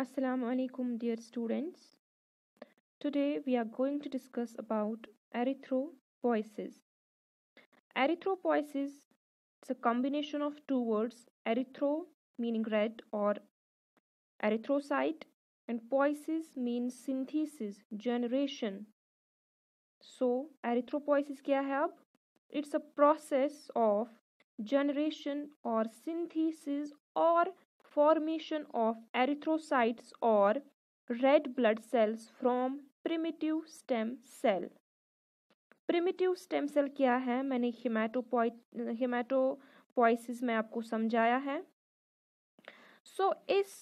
Assalamu alaikum dear students. Today we are going to discuss about erythropoiesis. Erythropoiesis is a combination of two words erythro meaning red or erythrocyte and poiesis means synthesis generation. So erythropoiesis kya hai It's a process of generation or synthesis or formation of erythrocytes or red blood cells from primitive stem cell primitive stem cell क्या है मैंने haematopoiesis में आपको समझाया है so so, इस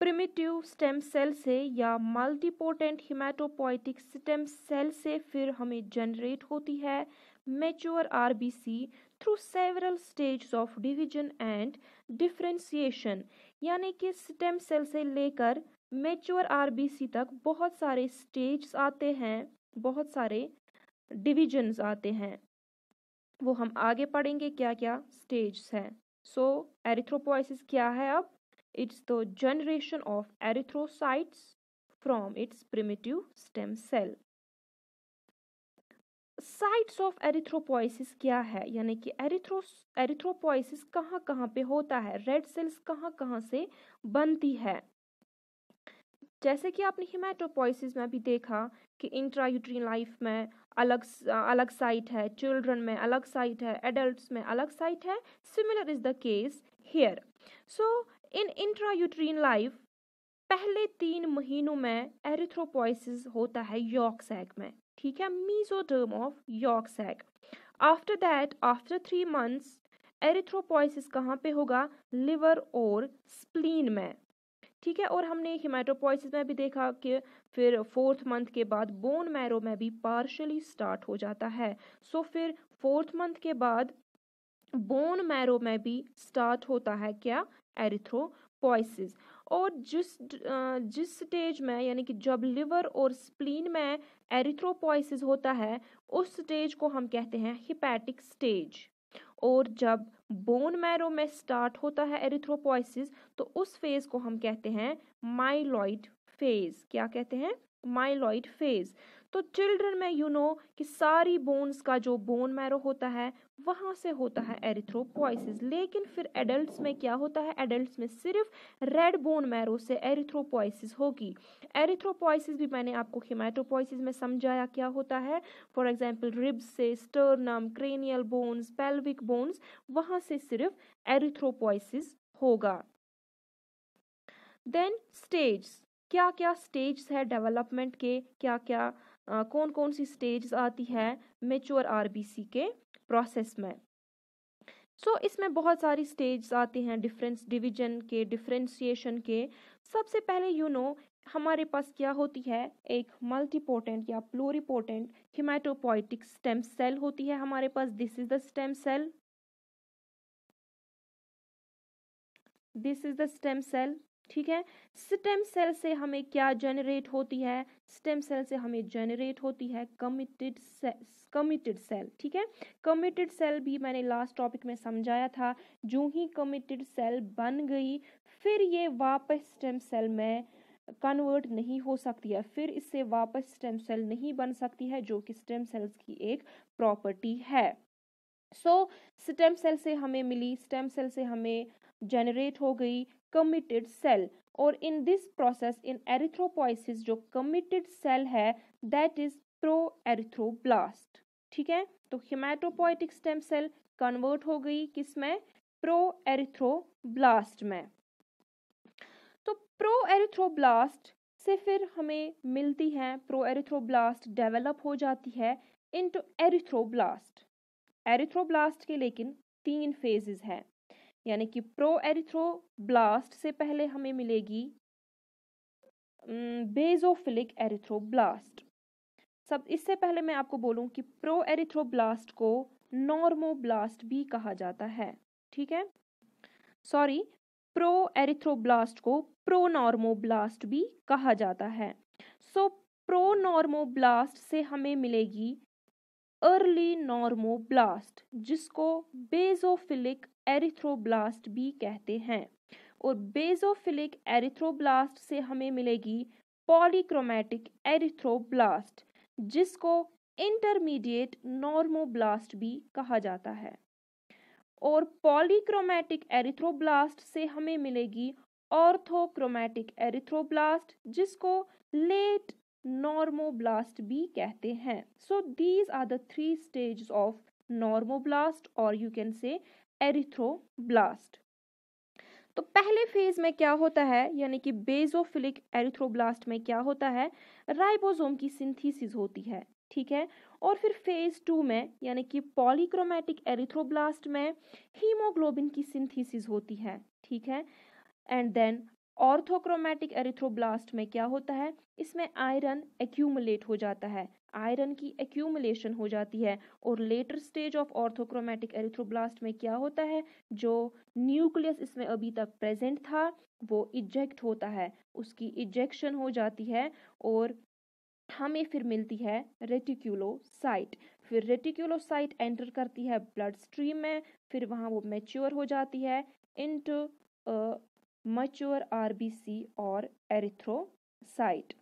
primitive stem cell से या मल्टीपोटेंट हिमाटोपोइटिक स्टेम सेल से फिर हमें जनरेट होती है mature RBC through several stages of division and differentiation यानी कि स्टेम सेल से लेकर मेच्योर आरबीसी तक बहुत सारे स्टेज आते हैं बहुत सारे डिविजन्स आते हैं वो हम आगे पढ़ेंगे क्या क्या स्टेज हैं सो एरिथ्रोपोइसिस क्या है अब it's the generation of erythrocytes from its primitive stem cell sites of erythropoiesis क्या है यानी कि एरिथ्रो एरिथ्रोपोइसिस कहाँ कहाँ पे होता है रेड सेल्स कहाँ कहाँ से बनती है जैसे कि आपने हिमाटोपोइसिस में भी देखा कि इंट्रा यूट्रीन लाइफ में अलग अलग साइट है चिल्ड्रन में अलग साइट है एडल्ट्स में अलग साइट है similar is the case here so in intra uterine life पहले तीन महीनों में एरिथ्रोपोइसिस होता है यॉक सैग में ठीक है mesoderm of yolk sac after that after three months erythropoiesis कहाँ पे होगा लिवर और स्प्लीन में ठीक है और हमने हिमाटोपोइसिस में भी देखा कि फिर फोर्थ मंथ के बाद बोन मैरो में भी पार्शली स्टार्ट हो जाता है सो so, फिर फोर्थ मंथ के बाद बोन मैरो में भी स्टार्ट होता है क्या एरिथ्रोपोइसिस और जिस जिस स्टेज में यानी कि जब लिवर और स्प्लीन में एरिथ्रोपोइसिस होता है उस स्टेज को हम कहते हैं हिपैटिक स्टेज और जब बोन मैरो में स्टार्ट होता है एरिथ्रोपोइसिस तो उस फेज को हम कहते हैं माइलॉइड फेज क्या कहते हैं माइलॉइड फेज तो चिल्ड्रन में यू you नो know, कि सारी बोन्स का जो बोन मैरो होता है वहाँ से होता है एरिथ्रोपोइसिस लेकिन फिर एडल्ट्स में क्या होता है एडल्ट्स में सिर्फ रेड बोन मैरो से एरिथ्रोपोइसिस होगी एरिथ्रोपोइसिस भी मैंने आपको हिमाटोपोइसिस में समझाया क्या होता है फॉर एग्जाम्पल रिब्स से sternum cranial bones pelvic bones वहाँ से सिर्फ एरिथ्रोपोइसिस होगा देन स्टेज क्या क्या स्टेज है डेवलपमेंट के क्या क्या आ, कौन कौन सी स्टेज आती है मेच्योर आरबीसी के प्रोसेस में सो so, इसमें बहुत सारी स्टेज आते हैं डिफरेंस डिवीजन के डिफ्रेंसीशन के सबसे पहले यू you नो know, हमारे पास क्या होती है एक मल्टीपोटेंट या प्लोरीपोटेंट हिमाटोपोइटिक स्टेम सेल होती है हमारे पास this is the stem cell this is the stem cell ठीक है स्टेम सेल से हमें क्या जनरेट होती है स्टेम सेल से हमें जनरेट होती है कमिटेड कमिटेड सेल ठीक है कमिटेड सेल भी मैंने लास्ट टॉपिक में समझाया था जो ही कमिटेड सेल बन गई फिर ये वापस स्टेम सेल में कन्वर्ट नहीं हो सकती है फिर इससे वापस स्टेम सेल नहीं बन सकती है जो कि स्टेम सेल्स की एक प्रॉपर्टी है सो स्टेम सेल से हमें मिली स्टेम सेल से हमें जनरेट हो गई कमिटेड सेल और in this process in erythropoiesis जो कमिटेड सेल है दैट इज प्रो एरिथ्रोब्लास्ट ठीक है तो हिमाटोपोइटिक स्टेम सेल कन्वर्ट हो गई किसमें प्रो एरिथ्रोब्लास्ट में तो प्रो एरिथ्रोब्लास्ट से फिर हमें मिलती है प्रो एरिथ्रोब्लास्ट डेवलप हो जाती है इनटू एरिथ्रोब्लास्ट एरिथ्रोब्लास्ट के लेकिन तीन फेजेस हैं यानी कि प्रो एरिथ्रोब्लास्ट से पहले हमें मिलेगी बेजोफिलिक एरिथ्रोब्लास्ट सब इससे पहले मैं आपको बोलूं कि प्रो एरिथ्रोब्लास्ट को नॉर्मोब्लास्ट भी कहा जाता है ठीक है सॉरी प्रो एरिथ्रोब्लास्ट को प्रो ब्लास्ट भी कहा जाता है सो प्रो ब्लास्ट से हमें मिलेगी अर्ली नॉर्मोब्लास्ट जिसको बेजोफिलिक एरिथ्रोब्लास्ट भी कहते हैं और बेजोफिलिक एरिथ्रोब्लास्ट से हमें मिलेगी पॉलीक्रोमेटिक एरिथ्रोब्लास्ट जिसको इंटरमीडिएट नॉर्मोब्लास्ट भी कहा जाता है और पॉलीक्रोमेटिक एरिथ्रोब्लास्ट से हमें मिलेगी ऑर्थोक्रोमेटिक एरिथ्रोब्लास्ट जिसको लेट नॉर्मोब्लास्ट भी कहते हैं so these are the three stage of normoblast और यू कैन से एरिथ्रोब्लास्ट तो पहले फेज में क्या होता है यानी कि बेजोफिलिक एरिथ्रोब्लास्ट में क्या होता है राइबोसोम की सिंथेसिस होती है ठीक है और फिर फेज टू में यानी कि पॉलीक्रोमेटिक एरिथ्रोब्लास्ट में हीमोग्लोबिन की सिंथेसिस होती है ठीक है एंड देन ऑर्थोक्रोमेटिक एरिथ्रोब्लास्ट में क्या होता है इसमें आयरन एक्यूमुलेट हो जाता है आयरन की एक्यूमुलेशन हो जाती है और later stage of orthochromatic erythroblast में क्या होता है जो न्यूक्लियस इसमें अभी तक प्रेजेंट था वो इजेक्ट होता है उसकी इजेक्शन हो जाती है और हमें फिर मिलती है रेटिक्यूलोसाइट फिर रेटिक्यूलोसाइट एंटर करती है ब्लड स्ट्रीम में फिर वहाँ वो मेच्योर हो जाती है इंटू मच्योर आरबीसी और एरिथ्रोसाइट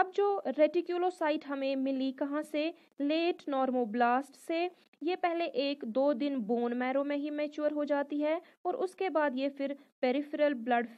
अब जो रेटिक्यूलोसाइट हमें मिली कहाँ से लेट नॉर्मोब्लास्ट से ये पहले एक दो दिन बोन मैरो में ही मैच्योर हो जाती है और उसके बाद ये फिर पेरिफेरल ब्लड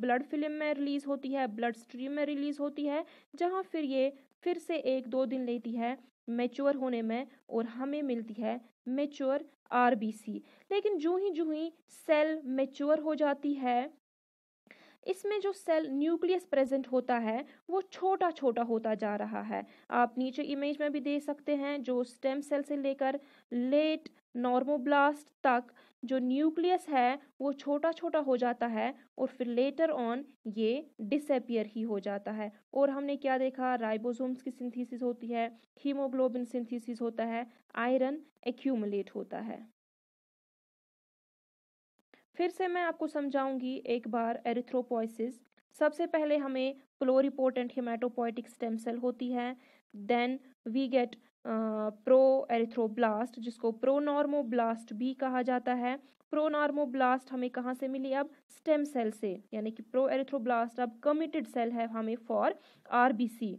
ब्लड फिल्म में रिलीज़ होती है ब्लड स्ट्रीम में रिलीज़ होती है जहाँ फिर ये फिर से एक दो दिन लेती है मेच्योर होने में और हमें मिलती है मेच्योर आरबीसी लेकिन जो ही जो ही सेल मेच्योर हो जाती है इसमें जो सेल न्यूक्लियस प्रेजेंट होता है वो छोटा छोटा होता जा रहा है आप नीचे इमेज में भी देख सकते हैं जो स्टेम सेल से लेकर लेट नॉर्मोब्लास्ट तक जो न्यूक्लियस है वो छोटा छोटा हो जाता है और फिर लेटर ऑन ये डिसअपियर ही हो जाता है और हमने क्या देखा राइबोसोम्स की सिंथेसिस होती है हीमोग्लोबिन सिंथेसिस होता है आयरन एक्यूमुलेट होता है फिर से मैं आपको समझाऊंगी एक बार एरिथ्रोपोइसिस सबसे पहले हमें प्लोरिपोर्टेंट हिमाटोपोइटिक स्टेम सेल होती है then we get pro erythroblast जिसको प्रोनॉर्मोब्लास्ट भी कहा जाता है प्रोनॉर्मोब्लास्ट हमें कहाँ से मिली अब स्टेम सेल से यानी कि प्रो एरिथ्रोब्लास्ट अब कमिटेड सेल है हमें फॉर आरबीसी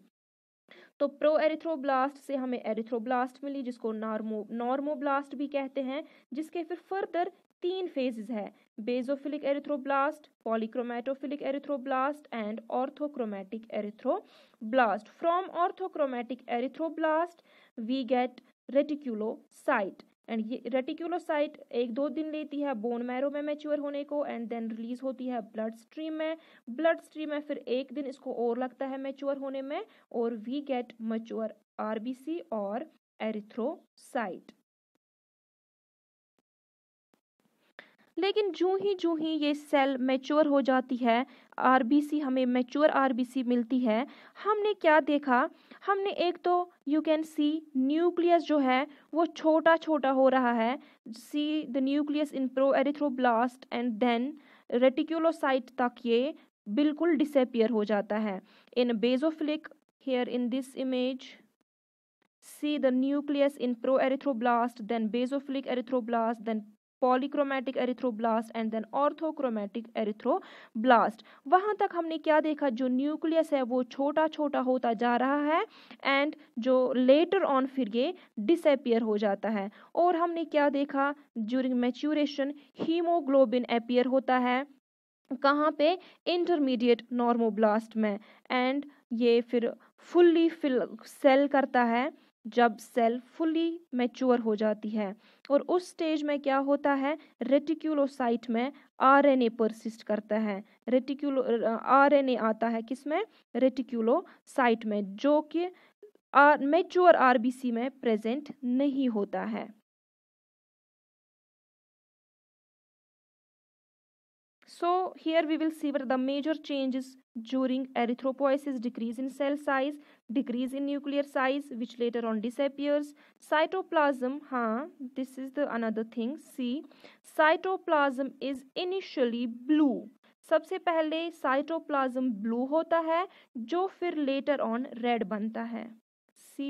तो प्रो एरिथ्रोब्लास्ट से हमें एरिथ्रोब्लास्ट मिली जिसको नॉर्मो नॉर्मोब्लास्ट भी कहते हैं जिसके फिर फर्दर तीन फेजेस है basophilic erythroblast polychromatophilic erythroblast and orthochromatic erythroblast from orthochromatic erythroblast we get reticulocyte and ये रेटिक्यूलोसाइट एक दो दिन लेती है बोन मैरो में मैच्योर होने को एंड देन रिलीज होती है ब्लड स्ट्रीम में ब्लड स्ट्रीम में फिर एक दिन इसको और लगता है मैच्योर होने में और वी गेट मच्योर आरबीसी और एरिथ्रोसाइट लेकिन जूँ ही जूँ ही ये सेल मैच्योर हो जाती है आरबीसी हमें मैच्योर आरबीसी मिलती है हमने क्या देखा हमने एक तो यू कैन सी न्यूक्लियस जो है वो छोटा छोटा हो रहा है see the nucleus in pro erythroblast and then reticulocyte तक ये बिल्कुल डिसपियर हो जाता है in basophilic here in this image see the nucleus in pro erythroblast then basophilic erythroblast, then polychromatic erythroblast and then orthochromatic erythroblast वहाँ तक हमने क्या देखा जो न्यूक्लियस है वो छोटा छोटा होता जा रहा है एंड जो लेटर ऑन फिर ये डिसअपियर हो जाता है और हमने क्या देखा ज्यूरिंग मेच्यूरेशन हीमोग्लोबिन अपियर होता है कहाँ पे इंटरमीडिएट नॉर्मोब्लास्ट में एंड ये फिर फुल्ली फिल सेल करता है जब सेल फुली मैच्योर हो जाती है और उस स्टेज में क्या होता है रेटिक्यूलोसाइट में आरएनए परसिस्ट करता है रेटिक्यूलो आरएनए आता है किसमें रेटिक्यूलोसाइट में जो कि मैच्योर आरबीसी में प्रेजेंट नहीं होता है so here we will see where the major changes during erythropoiesis decrease in cell size decrease in nuclear size which later on disappears cytoplasm ha huh, this is the another thing see cytoplasm is initially blue सबसे पहले cytoplasm blue होता है जो फिर later on red बनता है see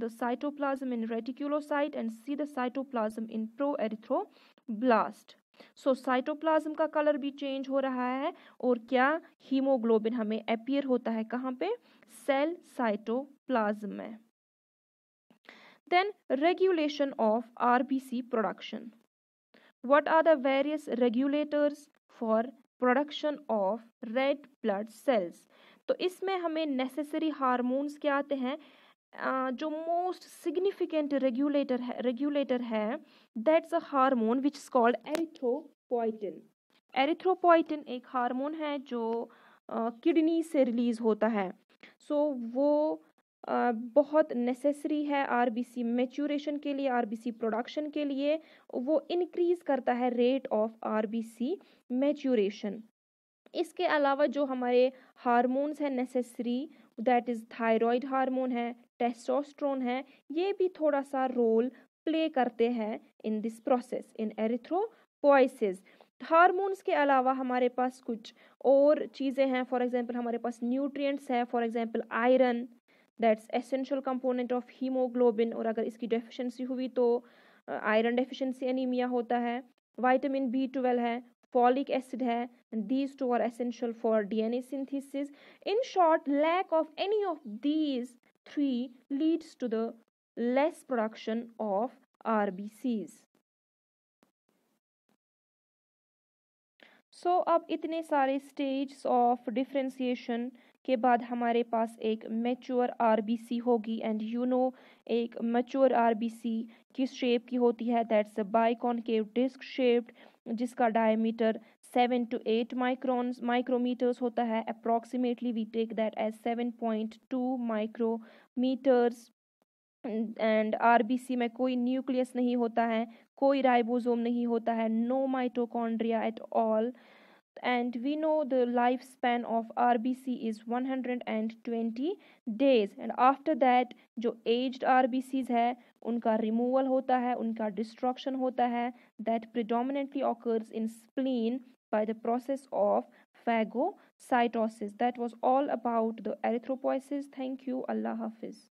the cytoplasm in reticulocyte and see the cytoplasm in pro erythroblast so so, cytoplasm का colour भी चेंज हो रहा है और क्या हीमोग्लोबिन हमें अपियर होता है कहाँ पे सेल साइटोप्लाज्म में then regulation of RBC production what are the various regulators for production of red blood cells तो इसमें हमें नेसेसरी हारमोन्स क्या आते हैं जो मोस्ट सिग्निफिकेंट रेगुलेटर है रेगुलेटर है that's a hormone which is called erythropoietin erythropoietin एक हार्मोन है जो किडनी से रिलीज होता है सो so, वो Uh, बहुत नेसेसरी है आरबीसी मेच्योरेशन के लिए आरबीसी प्रोडक्शन के लिए वो इंक्रीज करता है रेट ऑफ आरबीसी मेच्योरेशन इसके अलावा जो हमारे हार्मोन्स हैं necessary that is thyroid hormone है टेस्टोस्ट्रोन है ये भी थोड़ा सा रोल प्ले करते हैं in this process in erythropoiesis hormones के अलावा हमारे पास कुछ और चीज़ें हैं फॉर एग्जांपल हमारे पास न्यूट्रिएंट्स है for example iron that's essential component of haemoglobin और अगर इसकी डेफिशिएंसी हुई तो आयरन डेफिशिएंसी एनीमिया होता है वाइटामिन बी ट्वेल्व है फॉलिक एसिड है these two are essential for D A synthesis in short lack of any of these three leads to the to production of R B RBCs. So अब इतने सारे stage of differentiation के बाद हमारे पास एक mature are B C होगी and you know एक mature सी किस शेप की होती है that's biconcave disc shaped जिसका diameter seven to eight micron micrometers होता है approximately we take that as seven point two micrometers and R B C में कोई न्यूक्लियस नहीं होता है कोई राइबोसोम नहीं होता है no mitochondria at all and we know the life span of R B C is one hundred and twenty days and after that जो आर बी सीज है उनका रिमूवल होता है उनका डिस्ट्रक्शन होता है that predominantly occurs in spleen by the process of phagocytosis. That was all about the erythropoiesis. Thank you. Allah Hafiz.